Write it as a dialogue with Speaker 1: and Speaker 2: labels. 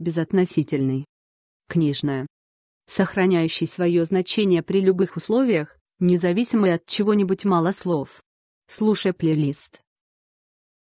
Speaker 1: безотносительный. Книжная. Сохраняющий свое значение при любых условиях, независимо от чего-нибудь мало слов. Слушай плейлист.